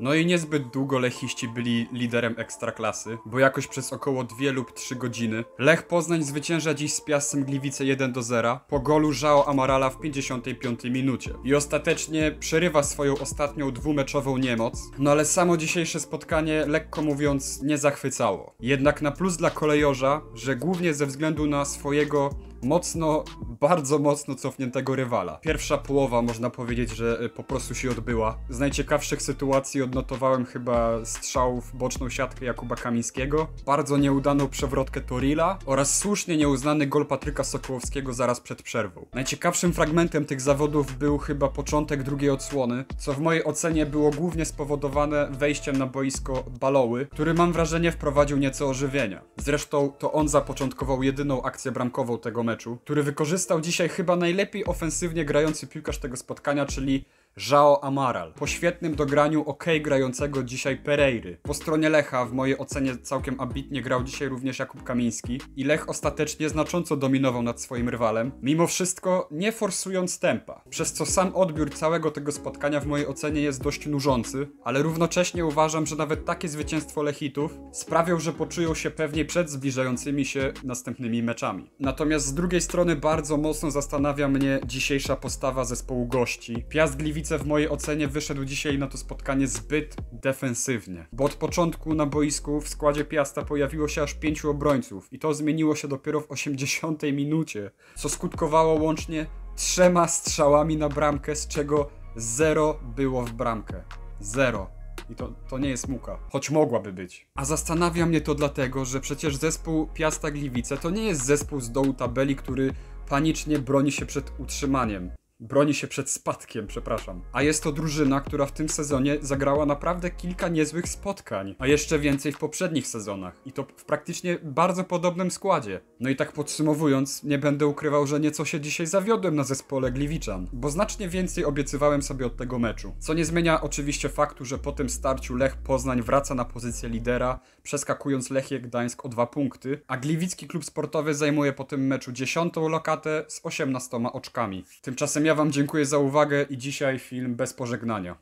No i niezbyt długo lechiści byli liderem ekstraklasy, bo jakoś przez około 2 lub 3 godziny Lech Poznań zwycięża dziś z Piastem Gliwice 1 do 0 po golu Żao Amarala w 55 minucie i ostatecznie przerywa swoją ostatnią dwumeczową niemoc, no ale samo dzisiejsze spotkanie lekko mówiąc nie zachwycało. Jednak na plus dla kolejorza, że głównie ze względu na swojego mocno bardzo mocno cofniętego rywala. Pierwsza połowa można powiedzieć, że y, po prostu się odbyła. Z najciekawszych sytuacji odnotowałem chyba strzał w boczną siatkę Jakuba Kamińskiego, bardzo nieudaną przewrotkę Torila oraz słusznie nieuznany gol Patryka Sokołowskiego zaraz przed przerwą. Najciekawszym fragmentem tych zawodów był chyba początek drugiej odsłony, co w mojej ocenie było głównie spowodowane wejściem na boisko Baloły, który mam wrażenie wprowadził nieco ożywienia. Zresztą to on zapoczątkował jedyną akcję bramkową tego meczu, który wykorzystał stał dzisiaj chyba najlepiej ofensywnie grający piłkarz tego spotkania, czyli Jao Amaral. Po świetnym dograniu ok grającego dzisiaj Pereiry. Po stronie Lecha w mojej ocenie całkiem ambitnie grał dzisiaj również Jakub Kamiński i Lech ostatecznie znacząco dominował nad swoim rywalem, mimo wszystko nie forsując tempa, przez co sam odbiór całego tego spotkania w mojej ocenie jest dość nużący, ale równocześnie uważam, że nawet takie zwycięstwo Lechitów sprawią, że poczują się pewniej przed zbliżającymi się następnymi meczami. Natomiast z drugiej strony bardzo mocno zastanawia mnie dzisiejsza postawa zespołu gości. Piast Gliwice Gliwice w mojej ocenie wyszedł dzisiaj na to spotkanie zbyt defensywnie, bo od początku na boisku w składzie Piasta pojawiło się aż pięciu obrońców i to zmieniło się dopiero w 80 minucie, co skutkowało łącznie trzema strzałami na bramkę, z czego zero było w bramkę. Zero. I to, to nie jest muka, choć mogłaby być. A zastanawia mnie to dlatego, że przecież zespół Piasta Gliwice to nie jest zespół z dołu tabeli, który panicznie broni się przed utrzymaniem broni się przed spadkiem, przepraszam. A jest to drużyna, która w tym sezonie zagrała naprawdę kilka niezłych spotkań, a jeszcze więcej w poprzednich sezonach. I to w praktycznie bardzo podobnym składzie. No i tak podsumowując, nie będę ukrywał, że nieco się dzisiaj zawiodłem na zespole Gliwiczan, bo znacznie więcej obiecywałem sobie od tego meczu. Co nie zmienia oczywiście faktu, że po tym starciu Lech Poznań wraca na pozycję lidera, przeskakując Lechie Gdańsk o dwa punkty, a Gliwicki Klub Sportowy zajmuje po tym meczu dziesiątą lokatę z 18 oczkami. Tymczasem ja ja wam dziękuję za uwagę i dzisiaj film bez pożegnania.